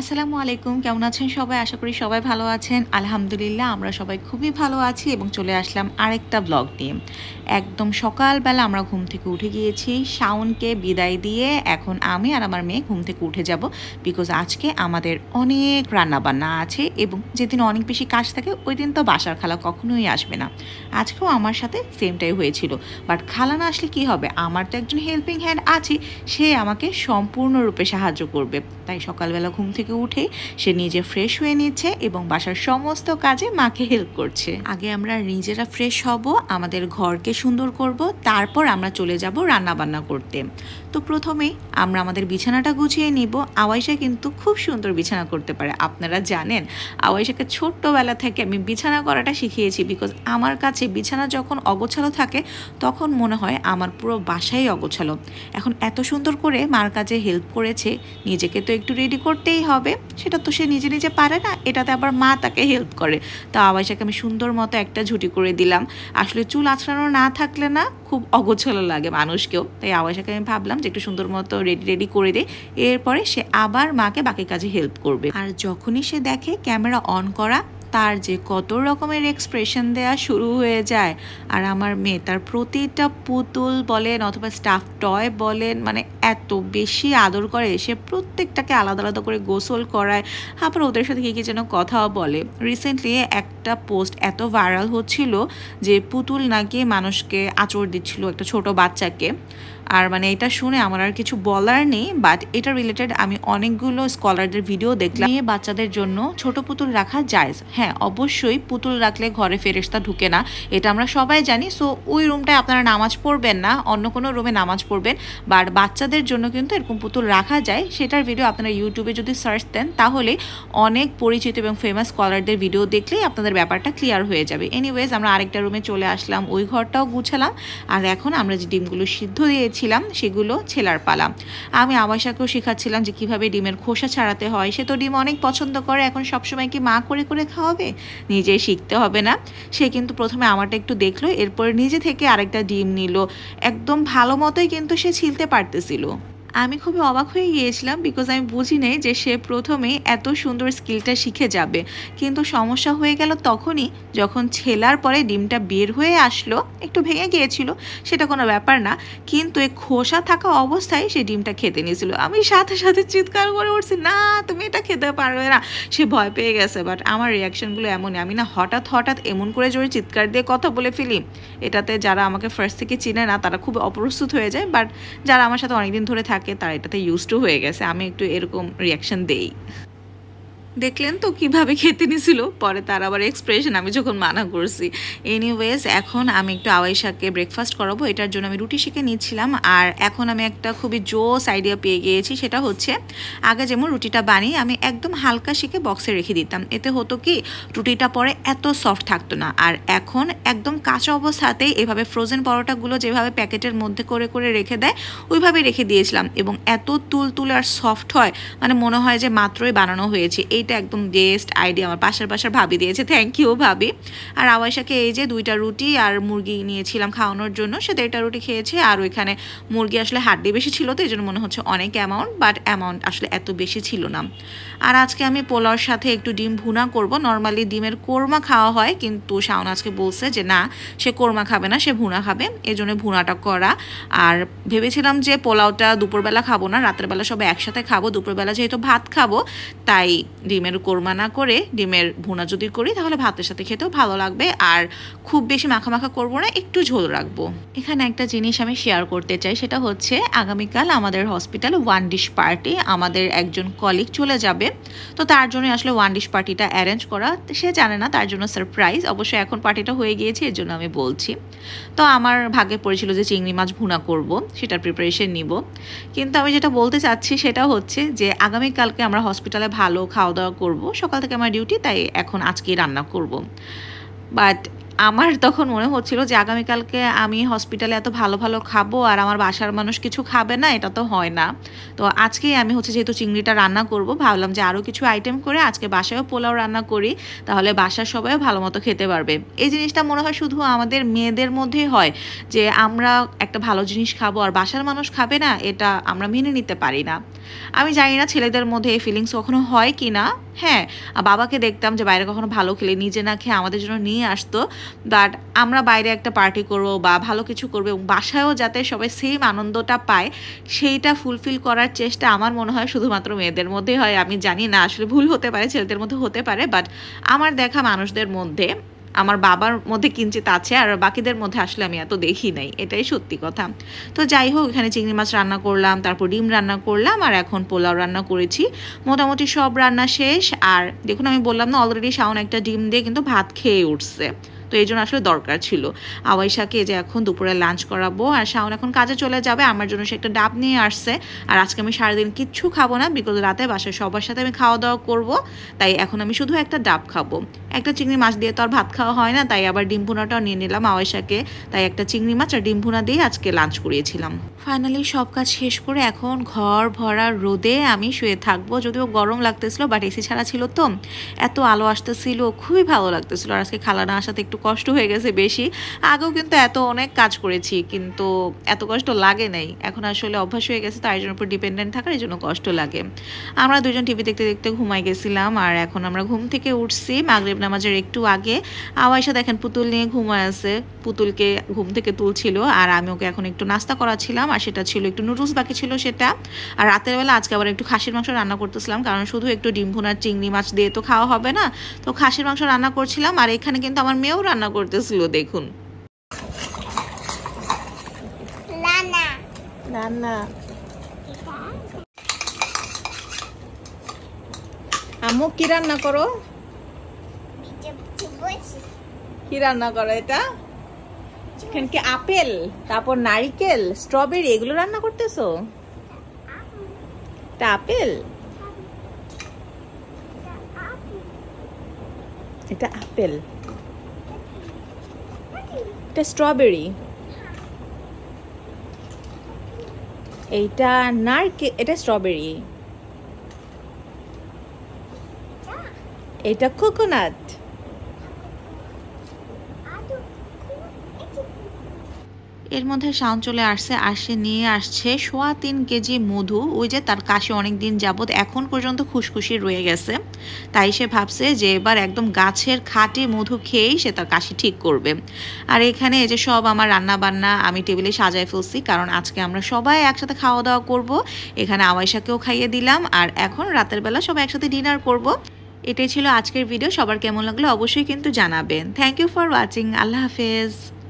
আসসালামু আলাইকুম কেমন আছেন সবাই আশা করি সবাই ভালো আছেন আলহামদুলিল্লাহ আমরা সবাই খুবই ভালো আছি এবং চলে আসলাম আরেকটা ব্লগ নিয়ে একদম সকালবেলা আমরা ঘুম থেকে উঠে গিয়েছি শাওনকে বিদায় দিয়ে এখন আমি আর আমার মেয়ে ঘুম থেকে উঠে যাব বিকজ আজকে আমাদের অনেক রান্নাবান্না আছে এবং যেদিন অনেক বেশি কাজ থাকে ওই দিন তো বাসার খালা কখনোই আসবে না আজকেও আমার সাথে সেমটাই হয়েছিল বাট খালা না আসলে কী হবে আমার তো একজন হেল্পিং হ্যান্ড আছে সে আমাকে সম্পূর্ণরূপে সাহায্য করবে তাই সকালবেলা ঘুম থেকে থেকে উঠে সে নিজে ফ্রেশ হয়ে নিচ্ছে এবং বাসার সমস্ত কাজে মাকে হেল্প করছে আগে আমরা নিজেরা ফ্রেশ হব আমাদের ঘরকে সুন্দর করব তারপর আমরা চলে যাব রান্না বান্না করতে তো প্রথমে আমরা আমাদের বিছানাটা গুছিয়ে নিব আওয়াইশা কিন্তু খুব সুন্দর বিছানা করতে পারে আপনারা জানেন আওয়াইশাকে ছোট্টবেলা থেকে আমি বিছানা করাটা শিখিয়েছি বিকজ আমার কাছে বিছানা যখন অগোছালো থাকে তখন মনে হয় আমার পুরো বাসাই অগোছালো এখন এত সুন্দর করে মার কাজে হেল্প করেছে নিজেকে তো একটু রেডি করতেই হবে হবে সেটা তো সে নিজে নিজে পারে না এটাতে আবার মা তাকে হেল্প করে তো আবাইশাকে আমি সুন্দর মতো একটা ঝুটি করে দিলাম আসলে চুল আছড়ানো না থাকলে না খুব অগোছালো লাগে মানুষকেও তাই আবাইশাকে আমি ভাবলাম যে একটু সুন্দর মতো রেডি রেডি করে দিই এরপরে সে আবার মাকে বাকি কাজে হেল্প করবে আর যখনই সে দেখে ক্যামেরা অন করা তার যে কত রকমের এক্সপ্রেশন দেয়া শুরু হয়ে যায় আর আমার মেয়ে তার প্রতিটা পুতুল বলেন অথবা স্টাফ টয় বলেন মানে এত বেশি আদর করে সে প্রত্যেকটাকে আলাদা আলাদা করে গোসল করায় আবার ওদের সাথে কী কী যেন কথাও বলে রিসেন্টলি একটা পোস্ট এত ভাইরাল হচ্ছিল যে পুতুল নাকি মানুষকে আচর দিচ্ছিল একটা ছোট বাচ্চাকে আর মানে এটা শুনে আমার আর কিছু বলার নেই বাট এটা রিলেটেড আমি অনেকগুলো স্কলারদের ভিডিও দেখলাম নিয়ে বাচ্চাদের জন্য ছোট পুতুল রাখা যায় হ্যাঁ অবশ্যই পুতুল রাখলে ঘরে ফেরেস্তা ঢুকে না এটা আমরা সবাই জানি সো ওই রুমটায় আপনারা নামাজ পড়বেন না অন্য কোনো রুমে নামাজ পড়বেন বাট বাচ্চাদের জন্য কিন্তু এরকম পুতুল রাখা যায় সেটার ভিডিও আপনারা ইউটিউবে যদি সার্চ দেন তাহলে অনেক পরিচিত এবং ফেমাস স্কলারদের ভিডিও দেখলেই আপনাদের ব্যাপারটা ক্লিয়ার হয়ে যাবে এনিওয়েজ আমরা আরেকটা রুমে চলে আসলাম ওই ঘরটাও গুছালাম আর এখন আমরা যে ডিমগুলো সিদ্ধ দিয়েছি শিখেছিলাম সেগুলো ছেলার পালা আমি আমাশাকেও শেখাচ্ছিলাম যে কিভাবে ডিমের খোসা ছাড়াতে হয় সে তো ডিম অনেক পছন্দ করে এখন সবসময় কি মা করে করে খাওয়াবে নিজে শিখতে হবে না সে কিন্তু প্রথমে আমারটা একটু দেখলো এরপর নিজে থেকে আরেকটা ডিম নিল একদম ভালো মতোই কিন্তু সে ছিলতে পারতেছিল আমি খুবই অবাক হয়ে গিয়েছিলাম বিকজ আমি বুঝি নেই যে সে প্রথমে এত সুন্দর স্কিলটা শিখে যাবে কিন্তু সমস্যা হয়ে গেল তখনই যখন ছেলার পরে ডিমটা বের হয়ে আসলো একটু ভেঙে গিয়েছিল সেটা কোনো ব্যাপার না কিন্তু এ খোসা থাকা অবস্থায় সে ডিমটা খেতে নিয়েছিল আমি সাথে সাথে চিৎকার করে উঠছি না তুমি এটা খেতে পারবে না সে ভয় পেয়ে গেছে বাট আমার রিয়াকশনগুলো এমনই আমি না হঠাৎ হঠাৎ এমন করে জোরে চিৎকার দিয়ে কথা বলে ফেলি এটাতে যারা আমাকে ফার্স্ট থেকে চিনে না তারা খুব অপ্রস্তুত হয়ে যায় বাট যারা আমার সাথে অনেকদিন ধরে থাকে থাকে তারা এটাতে ইউজ টু হয়ে গেছে আমি একটু এরকম রিয়াকশন দেই দেখলেন তো কিভাবে খেতে নিছিল পরে তার আবার এক্সপ্রেশন আমি যখন মানা করছি এনিওয়েজ এখন আমি একটু আওয়াই শাককে ব্রেকফাস্ট করাবো এটার জন্য আমি রুটি শিখে নিয়েছিলাম আর এখন আমি একটা খুবই জোস আইডিয়া পেয়ে গিয়েছি সেটা হচ্ছে আগে যেমন রুটিটা বানিয়ে আমি একদম হালকা শিখে বক্সে রেখে দিতাম এতে হতো কি রুটিটা পরে এত সফট থাকতো না আর এখন একদম কাঁচা অবস্থাতেই এভাবে ফ্রোজেন পরোটাগুলো যেভাবে প্যাকেটের মধ্যে করে করে রেখে দেয় ওইভাবে রেখে দিয়েছিলাম এবং এত তুল তুল আর সফট হয় মানে মনে হয় যে মাত্রই বানানো হয়েছে এই এটা একদম বেস্ট আইডিয়া আমার পাশার পাশার ভাবি দিয়েছে থ্যাংক ইউ ভাবি আর আওয়াইশাকে এই যে দুইটা রুটি আর মুরগি নিয়েছিলাম খাওয়ানোর জন্য সে দেড়টা রুটি খেয়েছে আর ওইখানে মুরগি আসলে হাড্ডি বেশি ছিল তো এই জন্য মনে হচ্ছে অনেক অ্যামাউন্ট বাট অ্যামাউন্ট আসলে এত বেশি ছিল না আর আজকে আমি পোলাওর সাথে একটু ডিম ভুনা করব নর্মালি ডিমের কোরমা খাওয়া হয় কিন্তু শাওন আজকে বলছে যে না সে কোরমা খাবে না সে ভুনা খাবে এই জন্য ভুনাটা করা আর ভেবেছিলাম যে পোলাওটা দুপুরবেলা খাবো না রাতের বেলা সবাই একসাথে খাবো দুপুরবেলা যেহেতু ভাত খাবো তাই ডিমের কোরমা না করে ডিমের ভুনা যদি করি তাহলে ভাতের সাথে খেতেও ভালো লাগবে আর খুব বেশি মাখামাখা করবো না একটু ঝোল রাখবো এখানে একটা জিনিস আমি শেয়ার করতে চাই সেটা হচ্ছে আগামীকাল আমাদের হসপিটাল ওয়ান ডিশ পার্টি আমাদের একজন কলিগ চলে যাবে তো তার জন্য আসলে ওয়ান ডিশ পার্টিটা অ্যারেঞ্জ করা সে জানে না তার জন্য সারপ্রাইজ অবশ্যই এখন পার্টিটা হয়ে গিয়েছে এর জন্য আমি বলছি তো আমার ভাগে পড়েছিল যে চিংড়ি মাছ ভুনা করব সেটার প্রিপারেশন নিব কিন্তু আমি যেটা বলতে চাচ্ছি সেটা হচ্ছে যে আগামীকালকে আমরা হসপিটালে ভালো খাওয়া দাওয়া দাওয়া করব সকাল থেকে আমার ডিউটি তাই এখন আজকেই রান্না করব বাট আমার তখন মনে হচ্ছিল যে আগামীকালকে আমি হসপিটালে এত ভালো ভালো খাবো আর আমার বাসার মানুষ কিছু খাবে না এটা তো হয় না তো আজকেই আমি হচ্ছে যেহেতু চিংড়িটা রান্না করব ভাবলাম যে আরও কিছু আইটেম করে আজকে বাসায়ও পোলাও রান্না করি তাহলে বাসার সবাইও ভালো মতো খেতে পারবে এই জিনিসটা মনে হয় শুধু আমাদের মেয়েদের মধ্যেই হয় যে আমরা একটা ভালো জিনিস খাবো আর বাসার মানুষ খাবে না এটা আমরা মেনে নিতে পারি না আমি জানি না ছেলেদের মধ্যে এই ফিলিংস কখনো হয় কি না হ্যাঁ বাবাকে দেখতাম যে বাইরে কখনো ভালো খেলে নিজে না খেয়ে আমাদের জন্য নিয়ে আসতো বাট আমরা বাইরে একটা পার্টি করবো বা ভালো কিছু করবে এবং বাসায়ও যাতে সবাই সেম আনন্দটা পায় সেইটা ফুলফিল করার চেষ্টা আমার মনে হয় শুধুমাত্র মেয়েদের মধ্যেই হয় আমি জানি না আসলে ভুল হতে পারে ছেলেদের মধ্যে হতে পারে বাট আমার দেখা মানুষদের মধ্যে আমার বাবার মধ্যে কিঞ্চিত আছে আর বাকিদের মধ্যে আসলে আমি এত দেখি নাই এটাই সত্যি কথা তো যাই হোক এখানে চিংড়ি মাছ রান্না করলাম তারপর ডিম রান্না করলাম আর এখন পোলাও রান্না করেছি মোটামুটি সব রান্না শেষ আর দেখুন আমি বললাম না অলরেডি শাওন একটা ডিম দিয়ে কিন্তু ভাত খেয়ে উঠছে তো এই জন্য আসলে দরকার ছিল আওয়াইশাকে যে এখন দুপুরে লাঞ্চ করাবো আর শাওন এখন কাজে চলে যাবে আমার জন্য সে একটা ডাব নিয়ে আসছে আর আজকে আমি সারাদিন কিচ্ছু খাবো না বিকজ রাতে বাসায় সবার সাথে আমি খাওয়া দাওয়া করবো তাই এখন আমি শুধু একটা ডাব খাবো একটা চিংড়ি মাছ দিয়ে তো আর ভাত খাওয়া হয় না তাই আবার ডিম ভুনাটাও নিয়ে নিলাম আওয়াইশাকে তাই একটা চিংড়ি মাছ আর ডিম ভুনা দিয়ে আজকে লাঞ্চ করিয়েছিলাম ফাইনালি সব কাজ শেষ করে এখন ঘর ভরা রোদে আমি শুয়ে থাকবো যদিও গরম লাগতেছিল বাট এসি ছাড়া ছিল তো এত আলো আসতেছিল খুবই ভালো লাগতেছিল আর আজকে খালানা না আসাতে একটু কষ্ট হয়ে গেছে বেশি আগেও কিন্তু এত অনেক কাজ করেছি কিন্তু এত কষ্ট লাগে নাই এখন আসলে অভ্যাস হয়ে গেছে তার জন্য উপর ডিপেন্ডেন্ট থাকার এই জন্য কষ্ট লাগে আমরা দুজন টিভি দেখতে দেখতে ঘুমাই গেছিলাম আর এখন আমরা ঘুম থেকে উঠছি মাগরেব নামাজের একটু আগে আওয়াইশা দেখেন পুতুল নিয়ে ঘুমায় আছে পুতুলকে ঘুম থেকে তুলছিল আর আমি ওকে এখন একটু নাস্তা করাছিলাম আর সেটা ছিল একটু নুডলস বাকি ছিল সেটা আর রাতের বেলা আজকে আবার একটু খাসির মাংস রান্না করতেছিলাম কারণ শুধু একটু ডিম ভুনার চিংড়ি মাছ দিয়ে তো খাওয়া হবে না তো খাসির মাংস রান্না করছিলাম আর এখানে কিন্তু আমার মেয়েও রান্না করতেছিল দেখুন আম্মু কি রান্না করো কি রান্না করো এটা চিকেন কি আপেল তারপর নারিকেল স্ট্রবেরি এগুলো রান্না করতেছো এটা আপেল এটা আপেল একটা স্ট্রবেরি এইটা নারকে এটা স্ট্রবেরি এটা কোকোনাট এর মধ্যে শাওন চলে আসছে আসে নিয়ে আসছে সোয়া তিন কেজি মধু ওই যে তার কাশি অনেক দিন যাবৎ এখন পর্যন্ত খুশখুশি রয়ে গেছে তাই সে ভাবছে যে এবার একদম গাছের খাটে মধু খেয়েই সে তার কাশি ঠিক করবে আর এখানে এই যে সব আমার রান্না বান্না আমি টেবিলে সাজায় ফেলছি কারণ আজকে আমরা সবাই একসাথে খাওয়া দাওয়া করব এখানে আমাইশাকেও খাইয়ে দিলাম আর এখন রাতের বেলা সবাই একসাথে ডিনার করব এটাই ছিল আজকের ভিডিও সবার কেমন লাগলো অবশ্যই কিন্তু জানাবেন থ্যাংক ইউ ফর ওয়াচিং আল্লাহ হাফেজ